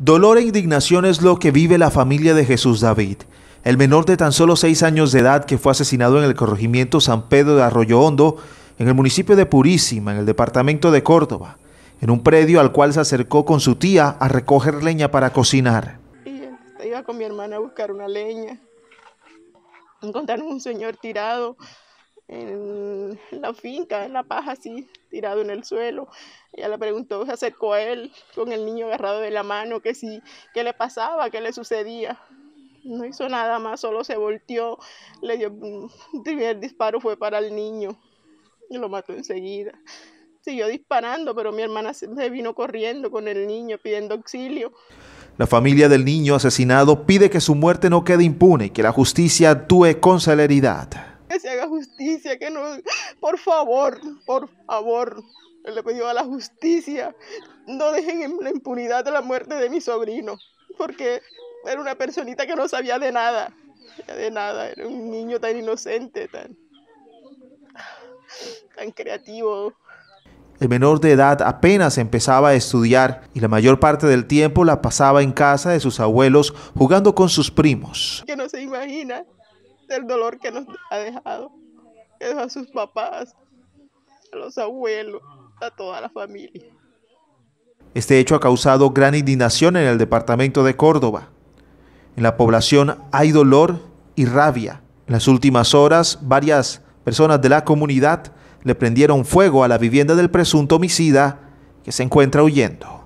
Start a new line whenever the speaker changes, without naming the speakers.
Dolor e indignación es lo que vive la familia de Jesús David, el menor de tan solo seis años de edad que fue asesinado en el corregimiento San Pedro de Arroyo Hondo, en el municipio de Purísima, en el departamento de Córdoba, en un predio al cual se acercó con su tía a recoger leña para cocinar.
Este, iba con mi hermana a buscar una leña. Encontraron un señor tirado en la finca, en la paja así, tirado en el suelo. Ella le preguntó, se acercó a él con el niño agarrado de la mano, que sí, qué le pasaba, qué le sucedía. No hizo nada más, solo se volteó, le dio, el mm, primer disparo fue para el niño y lo mató enseguida. Siguió disparando, pero mi hermana se vino corriendo con el niño pidiendo auxilio.
La familia del niño asesinado pide que su muerte no quede impune y que la justicia actúe con celeridad
justicia, que no, por favor, por favor, le pidió a la justicia, no dejen en la impunidad de la muerte de mi sobrino, porque era una personita que no sabía de nada, de nada, era un niño tan inocente, tan, tan creativo.
El menor de edad apenas empezaba a estudiar y la mayor parte del tiempo la pasaba en casa de sus abuelos jugando con sus primos.
Que no se imagina el dolor que nos ha dejado a sus papás, a los abuelos, a toda la
familia. Este hecho ha causado gran indignación en el departamento de Córdoba. En la población hay dolor y rabia. En las últimas horas, varias personas de la comunidad le prendieron fuego a la vivienda del presunto homicida que se encuentra huyendo.